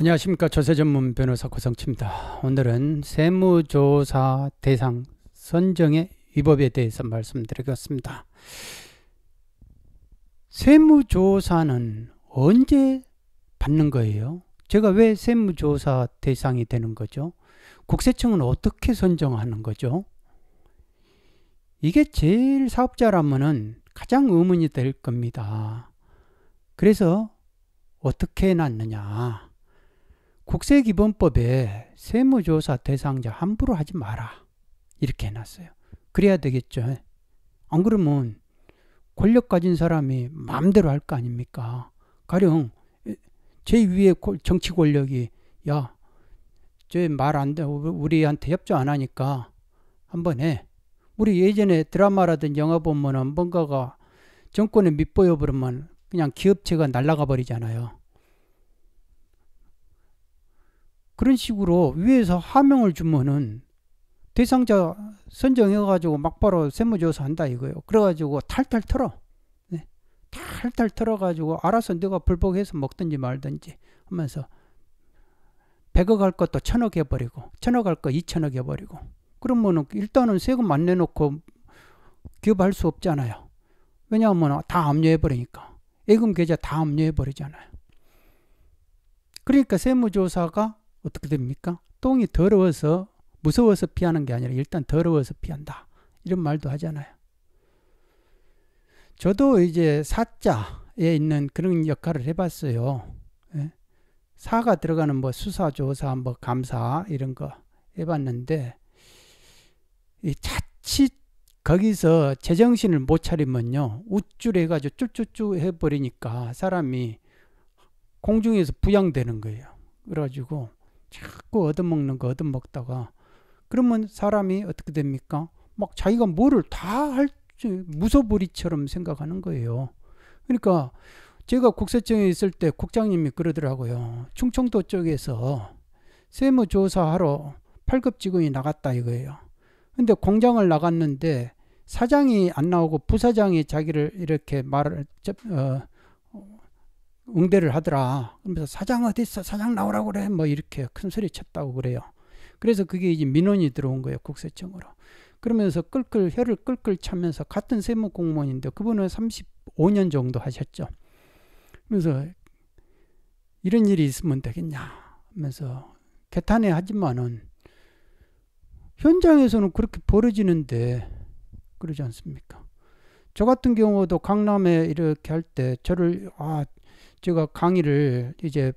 안녕하십니까 조세전문 변호사 고성치입니다. 오늘은 세무조사 대상 선정의 위법에 대해서 말씀드리겠습니다. 세무조사는 언제 받는 거예요? 제가 왜 세무조사 대상이 되는 거죠? 국세청은 어떻게 선정하는 거죠? 이게 제일 사업자라면 가장 의문이 될 겁니다. 그래서 어떻게 해놨느냐? 국세기본법에 세무조사 대상자 함부로 하지 마라. 이렇게 해놨어요. 그래야 되겠죠. 안 그러면 권력 가진 사람이 마음대로 할 거 아닙니까? 가령 제 위에 정치 권력이 야, 저말안 돼. 우리한테 협조 안 하니까 한번 해. 우리 예전에 드라마라든 영화 보면은 뭔가가 정권에 밑보여 버리면 그냥 기업체가 날라가 버리잖아요. 그런 식으로 위에서 하명을 주면은 대상자 선정해가지고 막바로 세무조사 한다 이거예요. 그래가지고 탈탈 털어. 네. 탈탈 털어가지고 알아서 내가 불복해서 먹든지 말든지 하면서 100억 할 것도 천억 해버리고 천억 할거 2천억 해버리고 그러면은 일단은 세금 안 내놓고 기업할 수 없잖아요. 왜냐하면 다 압류해버리니까. 예금 계좌 다 압류해버리잖아요. 그러니까 세무조사가 어떻게 됩니까? 똥이 더러워서 무서워서 피하는 게 아니라 일단 더러워서 피한다. 이런 말도 하잖아요. 저도 이제 사자에 있는 그런 역할을 해봤어요. 예? 사가 들어가는 뭐 수사, 조사, 뭐 감사 이런 거 해봤는데 이 자칫 거기서 제정신을 못 차리면요 우쭐해가지고 쭈쭈쭈 해버리니까 사람이 공중에서 부양되는 거예요. 그래가지고 자꾸 얻어먹는 거 얻어먹다가 그러면 사람이 어떻게 됩니까? 막 자기가 뭐를 다할줄 무소불위처럼 생각하는 거예요. 그러니까 제가 국세청에 있을 때 국장님이 그러더라고요. 충청도 쪽에서 세무조사하러 8급 직원이 나갔다 이거예요. 근데 공장을 나갔는데 사장이 안 나오고 부사장이 자기를 이렇게 말을 어, 응대를 하더라. 그러면서 사장 어디 있어? 사장 나오라고 그래. 뭐 이렇게 큰 소리 쳤다고 그래요. 그래서 그게 이제 민원이 들어온 거예요. 국세청으로. 그러면서 끌끌 혀를 끌끌 차면서 같은 세무 공무원인데 그분은 35년 정도 하셨죠. 그래서 이런 일이 있으면 되겠냐 하면서 개탄해 하지만은 현장에서는 그렇게 벌어지는데 그러지 않습니까? 저 같은 경우도 강남에 이렇게 할 때 저를 아 제가 강의를 이제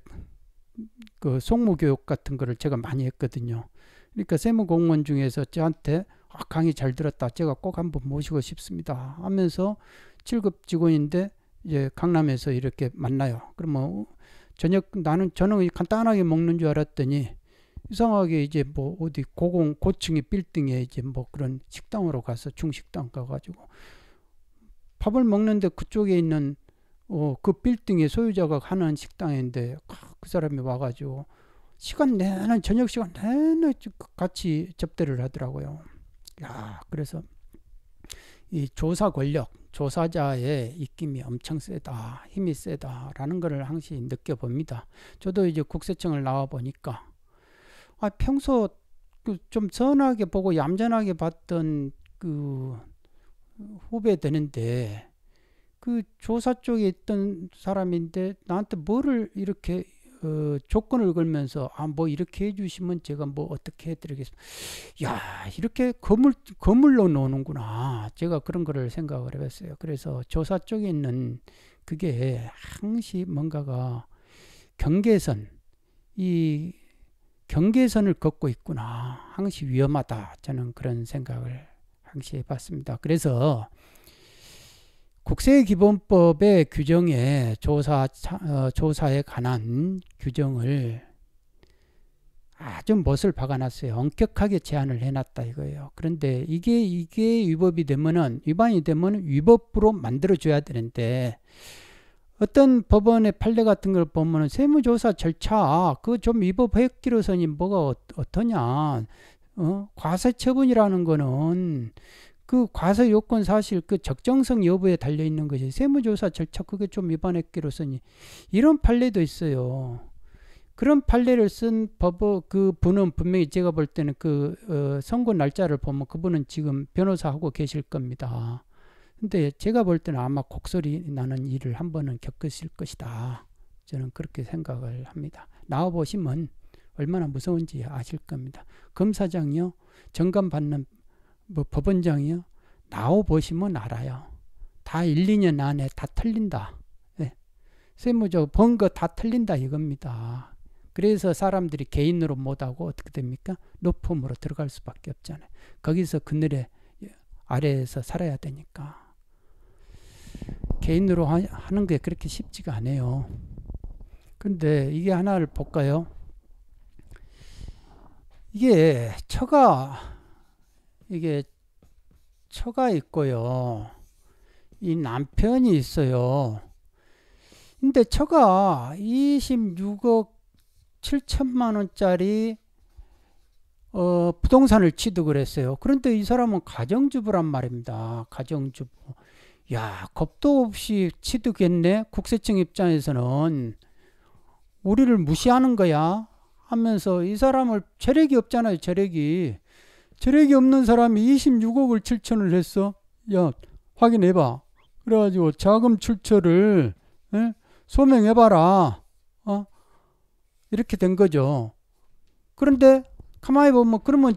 그송무교육 같은 거를 제가 많이 했거든요. 그러니까 세무공무원 중에서 저한테 아, 강의 잘 들었다. 제가 꼭 한번 모시고 싶습니다. 하면서 7급 직원인데 이제 강남에서 이렇게 만나요. 그러면 뭐 저녁 나는 저녁 간단하게 먹는 줄 알았더니 이상하게 이제 뭐 어디 고공 고층의 빌딩에 이제 뭐 그런 식당으로 가서 중식당 가가지고 밥을 먹는데 그쪽에 있는 어, 그 빌딩의 소유자가 하는 식당인데 그 사람이 와가지고 시간 내내 저녁 시간 내내 그 같이 접대를 하더라고요. 야 그래서 이 조사 권력 조사자의 입김이 엄청 세다 힘이 세다라는 것을 항시 느껴봅니다. 저도 이제 국세청을 나와 보니까 아, 평소 그 좀 선하게 보고 얌전하게 봤던 그 후배 되는데 그 조사 쪽에 있던 사람인데 나한테 뭐를 이렇게 어, 조건을 걸면서 아 뭐 이렇게 해주시면 제가 뭐 어떻게 해드리겠습니다. 야 이렇게 건물 건물로 노는구나. 제가 그런 거를 생각을 해봤어요. 그래서 조사 쪽에 있는 그게 항시 뭔가가 경계선 이 경계선을 걷고 있구나. 항시 위험하다. 저는 그런 생각을 항시 해봤습니다. 그래서 국세기본법의 규정에 조사, 어, 조사에 관한 규정을 아주 멋을 박아놨어요. 엄격하게 제한을 해놨다 이거예요. 그런데 이게 이게 위법이 되면은 위반이 되면 위법으로 만들어줘야 되는데 어떤 법원의 판례 같은 걸 보면은 세무조사 절차 그 좀 위법했기로서니 뭐가 어, 어떠냐 어? 과세 처분이라는 거는 그 과세 요건 사실 그 적정성 여부에 달려 있는 것이 세무조사 절차 그게 좀 위반했기로서니 이런 판례도 있어요. 그런 판례를 쓴 법어 그 분은 분명히 제가 볼 때는 그 어, 선고 날짜를 보면 그분은 지금 변호사 하고 계실 겁니다. 근데 제가 볼 때는 아마 곡소리 나는 일을 한 번은 겪으실 것이다. 저는 그렇게 생각을 합니다. 나와 보시면 얼마나 무서운지 아실 겁니다. 검사장요 이 정감 받는 뭐 법원장이요. 나오 보시면 알아요. 다 1, 2년 안에 다 틀린다. 예. 세무적 뭐 번거 다 틀린다 이겁니다. 그래서 사람들이 개인으로 못하고 어떻게 됩니까? 로펌으로 들어갈 수밖에 없잖아요. 거기서 그늘에 예, 아래에서 살아야 되니까. 개인으로 하, 하는 게 그렇게 쉽지가 않아요. 근데 이게 하나를 볼까요? 이게 처가 이게 처가 있고요. 이 남편이 있어요. 근데 처가 26억 7천만 원짜리 어, 부동산을 취득을 했어요. 그런데 이 사람은 가정주부란 말입니다. 가정주부. 야, 겁도 없이 취득했네. 국세청 입장에서는 우리를 무시하는 거야 하면서 이 사람을 재력이 없잖아요. 재력이. 재력이 없는 사람이 26억을 출천을 했어. 야, 확인해봐. 그래가지고 자금 출처를 에? 예? 소명해봐라. 어? 이렇게 된 거죠. 그런데 가만히 보면 뭐 그러면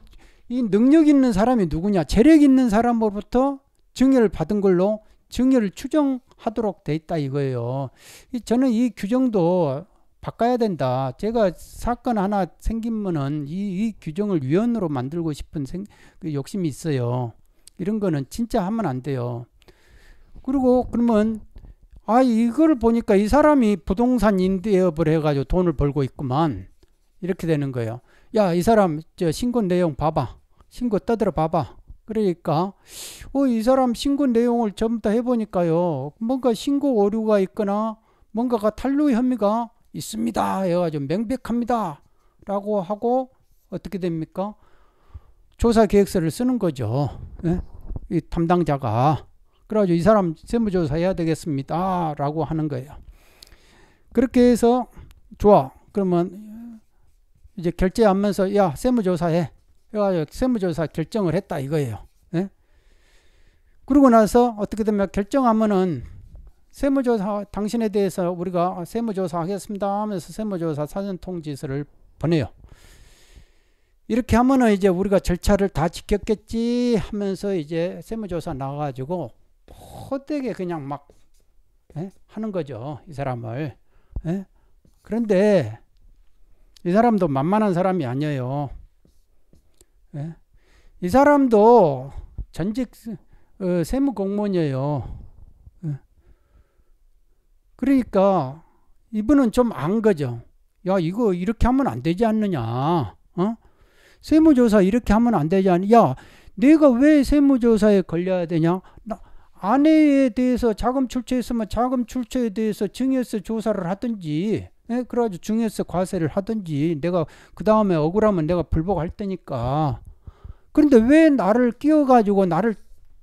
이 능력 있는 사람이 누구냐? 재력 있는 사람으로부터 증여를 받은 걸로 증여를 추정하도록 돼 있다 이거예요. 저는 이 규정도 바꿔야 된다. 제가 사건 하나 생기면은 이, 이 규정을 위헌으로 만들고 싶은 생, 그 욕심이 있어요. 이런 거는 진짜 하면 안 돼요. 그리고 그러면 아 이걸 보니까 이 사람이 부동산 인대업을 해가지고 돈을 벌고 있구만 이렇게 되는 거예요. 야 이 사람 저 신고 내용 봐봐. 신고 떠들어 봐봐. 그러니까 어이 사람 신고 내용을 전부 다 해보니까요. 뭔가 신고 오류가 있거나 뭔가가 탈루 혐의가 있습니다. 해가지고 명백합니다. 라고 하고 어떻게 됩니까? 조사 계획서를 쓰는 거죠. 예? 이 담당자가. 그래가지고 이 사람 세무조사 해야 되겠습니다. 라고 하는 거예요. 그렇게 해서 좋아. 그러면 이제 결제하면서 야, 세무조사 해. 해가지고 세무조사 결정을 했다 이거예요. 예? 그러고 나서 어떻게 되면 결정하면은 세무조사 당신에 대해서 우리가 세무조사 하겠습니다 하면서 세무조사 사전통지서를 보내요. 이렇게 하면은 이제 우리가 절차를 다 지켰겠지 하면서 이제 세무조사 나가가지고 호되게 그냥 막 에? 예? 하는 거죠. 이 사람을. 에? 예? 그런데 이 사람도 만만한 사람이 아니에요. 에? 예? 이 사람도 전직 어, 세무공무원이에요. 그러니까 이분은 좀 안 거죠. 야, 이거 이렇게 하면 안 되지 않느냐. 어? 세무조사 이렇게 하면 안 되지 않냐. 야, 내가 왜 세무조사에 걸려야 되냐? 나, 아내에 대해서 자금 출처했으면 자금 출처에 대해서 증여세 조사를 하든지, 예? 그래가지고 증여세 과세를 하든지, 내가 그 다음에 억울하면 내가 불복할 테니까. 그런데 왜 나를 끼워가지고 나를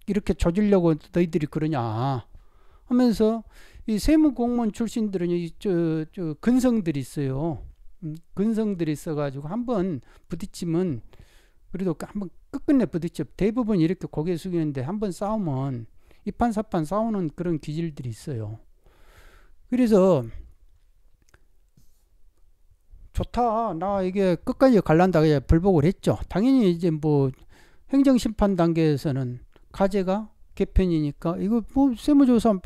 이렇게 조지려고 너희들이 그러냐 하면서 이 세무 공무원 출신들은 이저 저 근성들이 있어요. 음, 근성들이 있어가지고 한번 부딪히면 그래도 그 한번 끝끝내 부딪혀 대부분 이렇게 고개 숙이는데 한번 싸우면 이판사판 싸우는 그런 기질들이 있어요. 그래서 좋다. 나 이게 끝까지 갈란다. 그냥 불복을 했죠. 당연히 이제 뭐 행정심판 단계에서는 가제가 개편이니까 이거 뭐 세무조사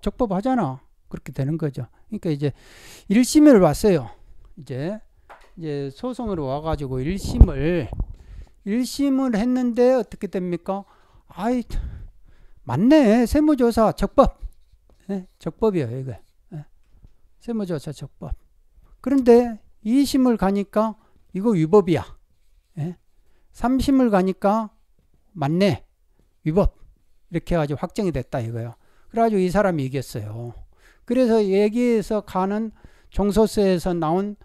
적법하잖아. 그렇게 되는 거죠. 그러니까 이제 1심을 왔어요. 이제 이제 소송으로 와가지고 1심을 1심을 했는데 어떻게 됩니까? 아이 맞네 세무조사 적법 네, 적법이에요 이거 네. 예. 세무조사 적법 그런데 2심을 가니까 이거 위법이야 네. 예? 3심을 가니까 맞네 위법 이렇게 해가지고 확정이 됐다 이거예요 그래가지고 이 사람이 이겼어요. 그래서 여기에서 가는 종소세에서 나온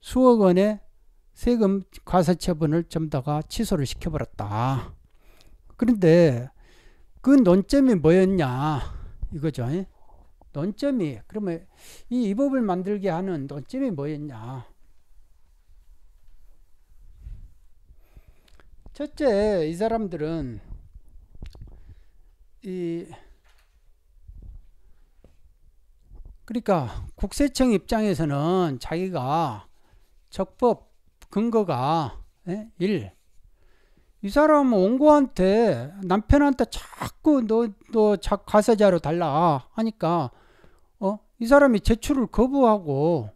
수억 원의 세금 과세처분을 좀다가 취소를 시켜버렸다. 그런데 그 논점이 뭐였냐 이거죠. 논점이 그러면 이, 이 법을 만들게 하는 논점이 뭐였냐. 첫째 이 사람들은 이 그러니까 국세청 입장에서는 자기가 적법 근거가 예? 1. 이 사람 원고한테 남편한테 자꾸 너너 과세자료 달라 하니까 어이 사람이 제출을 거부하고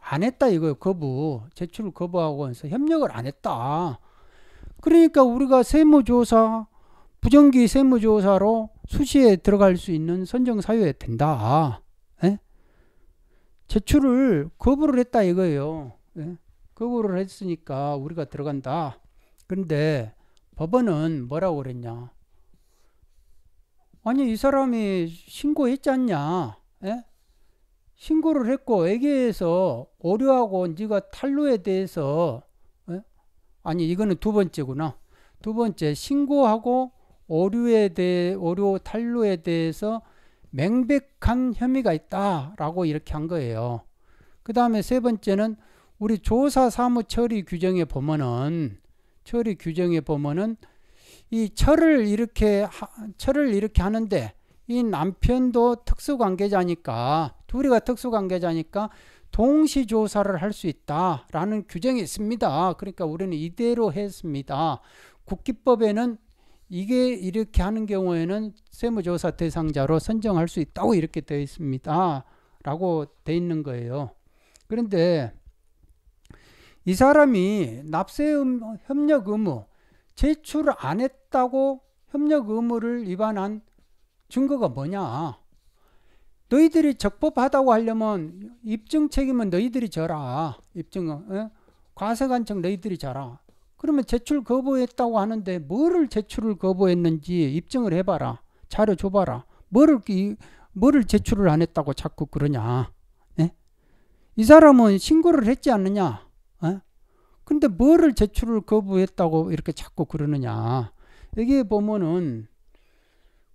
안 했다 이거요 거부 제출을 거부하고 해서 협력을 안 했다 그러니까 우리가 세무조사 부정기 세무조사로 수시에 들어갈 수 있는 선정사유에 된다. 에? 예? 제출을 거부를 했다 이거예요. 에? 예? 거부를 했으니까 우리가 들어간다. 그런데 법원은 뭐라고 그랬냐? 아니 이 사람이 신고했지 않냐? 에? 예? 신고를 했고 애기에서 오류하고 네가 탈루에 대해서 에? 아니 이거는 두 번째구나. 두 번째 신고하고 오류에 대해 오류 탈루에 대해서 맹백한 혐의가 있다라고 이렇게 한 거예요. 그 다음에 세 번째는 우리 조사 사무 처리 규정에 보면은 처리 규정에 보면은 이 철을 이렇게 하, 철을 이렇게 하는데 이 남편도 특수관계자니까 둘이가 특수관계자니까 동시 조사를 할 수 있다라는 규정이 있습니다. 그러니까 우리는 이대로 했습니다. 국기법에는 이게 이렇게 하는 경우에는 세무조사 대상자로 선정할 수 있다고 이렇게 되어 있습니다. 라고 되어 있는 거예요. 그런데 이 사람이 납세 협력 의무 제출 안 했다고 협력 의무를 위반한 증거가 뭐냐? 너희들이 적법하다고 하려면 입증 책임은 너희들이 져라. 입증 어? 과세관청 너희들이 져라. 그러면 제출 거부했다고 하는데 뭐를 제출을 거부했는지 입증을 해봐라. 자료 줘봐라. 뭐를 뭐를 제출을 안 했다고 자꾸 그러냐. 에? 네? 이 사람은 신고를 했지 않느냐. 에? 어? 근데 뭐를 제출을 거부했다고 이렇게 자꾸 그러느냐. 여기 에 보면은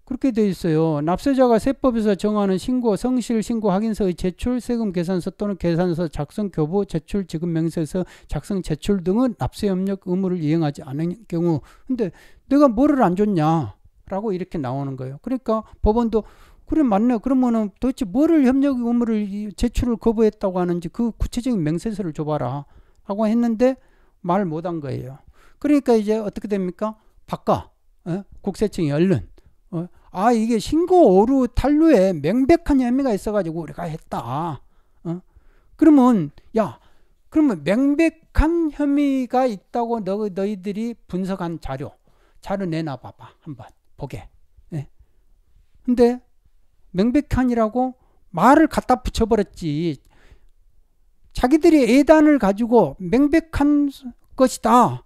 그렇게 돼 있어요. 납세자가 세법에서 정하는 신고, 성실, 신고 확인서의 제출, 세금 계산서 또는 계산서 작성, 교부, 제출, 지급 명세서 작성, 제출 등은 납세 협력 의무를 이행하지 않은 경우. 근데 내가 뭐를 안 줬냐? 라고 이렇게 나오는 거예요. 그러니까 법원도 그래 맞네. 그러면은 도대체 뭐를 협력 의무를 제출을 거부했다고 하는지 그 구체적인 명세서를 줘봐라 하고 했는데 말 못 한 거예요. 그러니까 이제 어떻게 됩니까? 바꿔. 에? 어? 국세청이 얼른 어? 아 이게 신고 오류 탈루에 명백한 혐의가 있어가지고 우리가 했다. 어? 그러면 야 그러면 명백한 혐의가 있다고 너, 너희들이 분석한 자료 자료 내놔 봐봐 한번 보게. 예. 근데 명백한이라고 말을 갖다 붙여버렸지. 자기들이 애단을 가지고 명백한 것이다.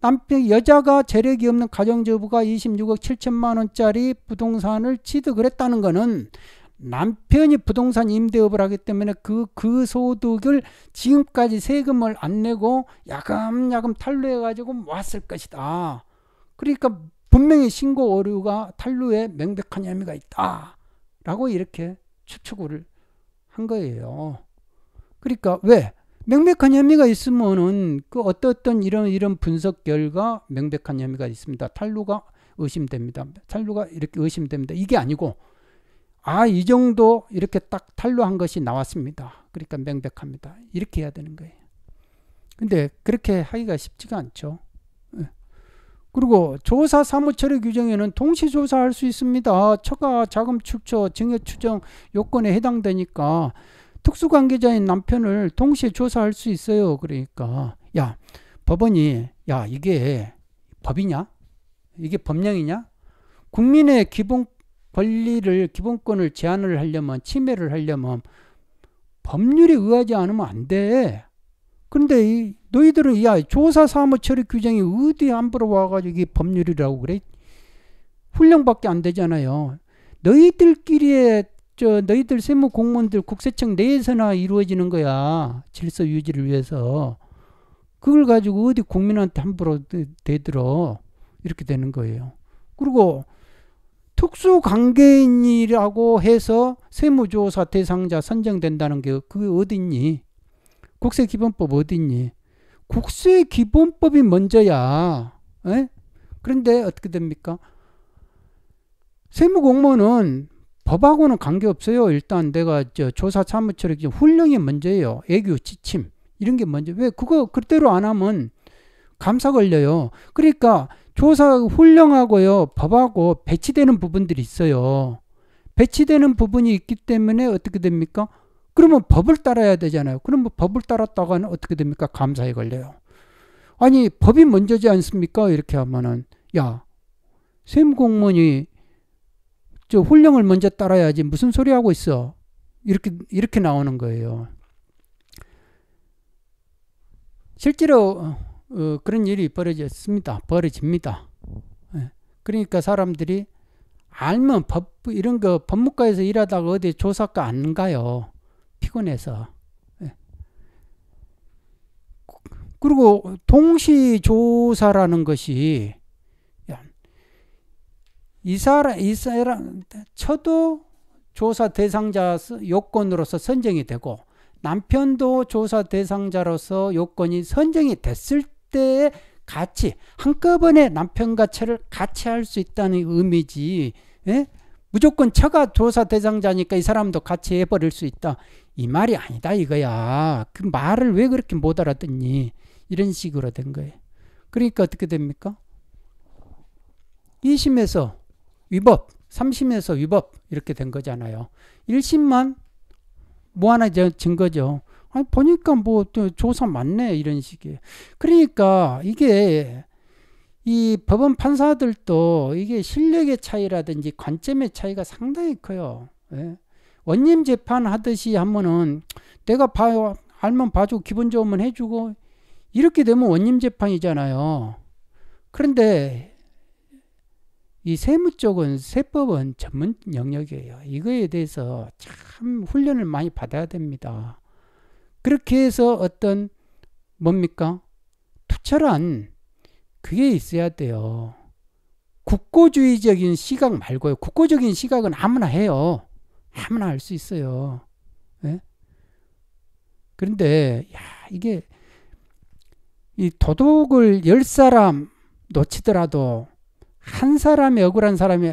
남편 여자가 재력이 없는 가정주부가 26억 7천만 원짜리 부동산을 취득을 했다는 것은 남편이 부동산 임대업을 하기 때문에 그, 그 소득을 지금까지 세금을 안 내고 야금야금 탈루해가지고 왔을 것이다. 그러니까 분명히 신고 오류가 탈루에 명백한 혐의가 있다. 라고 이렇게 추측을 한 거예요. 그러니까 왜? 명백한 혐의가 있으면은 그어떤 이런 이런 분석 결과 명백한 혐의가 있습니다. 탈루가 의심됩니다. 탈루가 이렇게 의심됩니다. 이게 아니고 아이 정도 이렇게 딱 탈루한 것이 나왔습니다. 그러니까 명백합니다. 이렇게 해야 되는 거예요. 근데 그렇게 하기가 쉽지가 않죠. 예. 그리고 조사 사무처리 규정에는 동시 조사할 수 있습니다. 처가 자금 출처 증여 추정 요건에 해당되니까 특수관계자인 남편을 동시에 조사할 수 있어요. 그러니까 야 법원이 야 이게 법이냐? 이게 법령이냐? 국민의 기본 권리를 기본권을 제한을 하려면 침해를 하려면 법률에 의하지 않으면 안 돼. 그런데 이 너희들은 야 조사 사무 처리 규정이 어디 함부로 와가지고 이게 법률이라고 그래? 훈령밖에 안 되잖아요. 너희들끼리의 저 너희들 세무 공무원들 국세청 내에서나 이루어지는 거야. 질서 유지를 위해서. 그걸 가지고 어디 국민한테 함부로 대들어. 이렇게 되는 거예요. 그리고 특수 관계인이라고 해서 세무조사 대상자 선정된다는 게 그게 어딨니? 국세기본법 어딨니? 국세기본법이 먼저야. 에? 그런데 어떻게 됩니까? 세무공무원은 법하고는 관계없어요. 일단 내가 저 조사 사무처리 훈령이 먼저예요. 애교 지침 이런 게 먼저 왜 그거 그대로 안 하면 감사 걸려요. 그러니까 조사 훈령하고요 법하고 배치되는 부분들이 있어요. 배치되는 부분이 있기 때문에 어떻게 됩니까? 그러면 법을 따라야 되잖아요. 그러면 뭐 법을 따랐다가는 어떻게 됩니까? 감사에 걸려요. 아니 법이 먼저지 않습니까? 이렇게 하면은 야 세무공무원이 저 훈령을 먼저 따라야지 무슨 소리 하고 있어. 이렇게 이렇게 나오는 거예요. 실제로 어, 어, 그런 일이 벌어졌습니다. 벌어집니다. 예. 그러니까 사람들이 알면 법 이런 거 법무과에서 일하다가 어디 조사과 안 가요. 피곤해서. 예. 그리고 동시 조사라는 것이 이 사람, 이 사람, 처도 조사 대상자 요건으로서 선정이 되고 남편도 조사 대상자로서 요건이 선정이 됐을 때에 같이 한꺼번에 남편과 처를 같이 할 수 있다는 의미지. 예? 무조건 처가 조사 대상자니까 이 사람도 같이 해버릴 수 있다. 이 말이 아니다 이거야. 그 말을 왜 그렇게 못 알아듣니? 이런 식으로 된 거예요. 그러니까 어떻게 됩니까? 2심에서 위법, 3심에서 위법 이렇게 된 거잖아요. 1심만 뭐 하나 증거죠. 아니 보니까 뭐 조사 맞네 이런 식이 그러니까 이게 이 법원 판사들도 이게 실력의 차이라든지 관점의 차이가 상당히 커요. 예? 원님 재판 하듯이 하면은 내가 봐요 알면 봐주고 기본좋으만 해주고 이렇게 되면 원님 재판이잖아요. 그런데 이 세무 쪽은 세법은 전문 영역이에요. 이거에 대해서 참 훈련을 많이 받아야 됩니다. 그렇게 해서 어떤 뭡니까? 투철한 그게 있어야 돼요. 국고주의적인 시각 말고요. 국고적인 시각은 아무나 해요. 아무나 할 수 있어요. 예? 그런데 야 이게 이 도덕을 열 사람 놓치더라도 한 사람의 억울한 사람이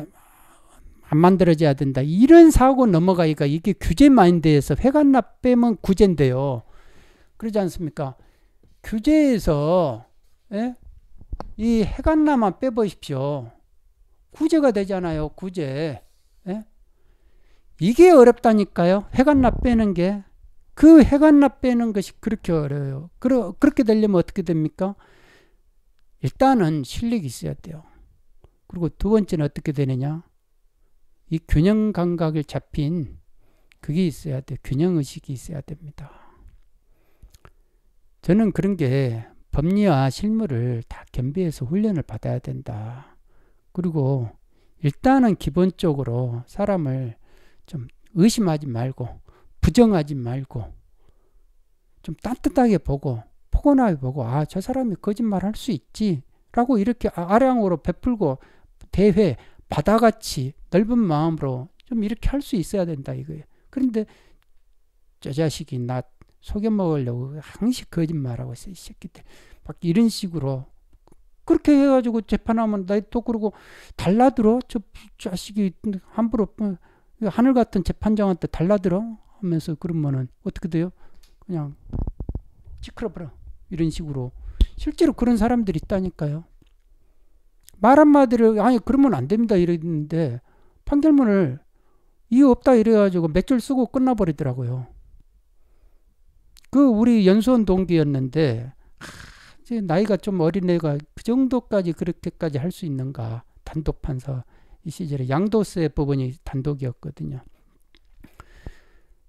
안 만들어져야 된다. 이런 사고 넘어가니까 이게 규제 마인드에서 회관나 빼면 구제인데요. 그러지 않습니까? 규제에서 예? 이해관나만 빼보십시오. 구제가 되잖아요. 구제. 예? 이게 어렵다니까요. 해관나 빼는 게. 그해관나 빼는 것이 그렇게 어려요 워 그러, 그렇게 되려면 어떻게 됩니까? 일단은 실력이 있어야 돼요. 그리고 두 번째는 어떻게 되느냐? 이 균형 감각을 잡힌 그게 있어야 돼. 균형 의식이 있어야 됩니다. 저는 그런 게 법리와 실무를 다 겸비해서 훈련을 받아야 된다. 그리고 일단은 기본적으로 사람을 좀 의심하지 말고 부정하지 말고 좀 따뜻하게 보고 포근하게 보고 아 저 사람이 거짓말 할 수 있지 라고 이렇게 아, 아량으로 베풀고 대회, 바다같이 넓은 마음으로 좀 이렇게 할 수 있어야 된다 이거예요. 그런데 저 자식이 나 속여 먹으려고 항시 거짓말하고 있어 이 새끼들 막 이런 식으로 그렇게 해가지고 재판하면 나 또 그러고 달라들어 저 자식이 함부로 뭐 하늘 같은 재판장한테 달라들어 하면서 그러면은 어떻게 돼요? 그냥 지그러버려 이런 식으로 실제로 그런 사람들이 있다니까요. 말 한마디로 아니 그러면 안 됩니다 이랬는데 판결문을 이유 없다 이래가지고 몇줄 쓰고 끝나버리더라고요. 그 우리 연수원 동기였는데 하, 이제 나이가 좀 어린 애가 그 정도까지 그렇게까지 할 수 있는가 단독 판사 이 시절에 양도세 법원이 단독이었거든요.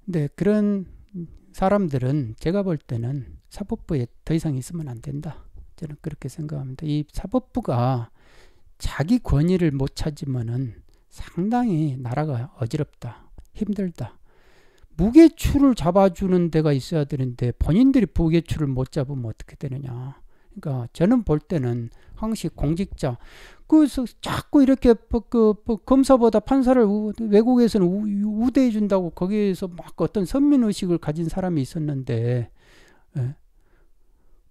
근데 그런 사람들은 제가 볼 때는 사법부에 더 이상 있으면 안 된다. 저는 그렇게 생각합니다. 이 사법부가 자기 권위를 못 찾으면은 상당히 나라가 어지럽다, 힘들다. 무게추를 잡아주는 데가 있어야 되는데 본인들이 무게추를 못 잡으면 어떻게 되느냐. 그러니까 저는 볼 때는 항시 공직자 그래서 자꾸 이렇게 그, 그, 그 검사보다 판사를 외국에서는 우대해 준다고 거기에서 막 어떤 선민 의식을 가진 사람이 있었는데 예.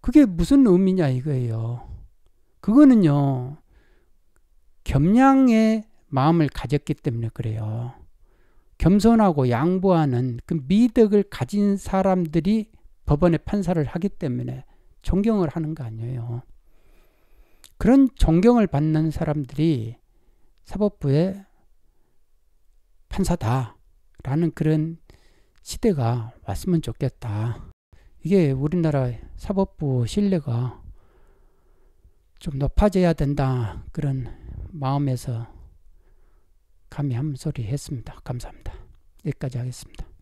그게 무슨 의미냐 이거예요. 그거는요 겸양의 마음을 가졌기 때문에 그래요. 겸손하고 양보하는 그 미덕을 가진 사람들이 법원의 판사를 하기 때문에 존경을 하는 거 아니에요. 그런 존경을 받는 사람들이 사법부의 판사다라는 그런 시대가 왔으면 좋겠다. 이게 우리나라 사법부 신뢰가 좀 높아져야 된다. 그런 마음에서 감히 한 소리 했습니다. 감사합니다. 여기까지 하겠습니다.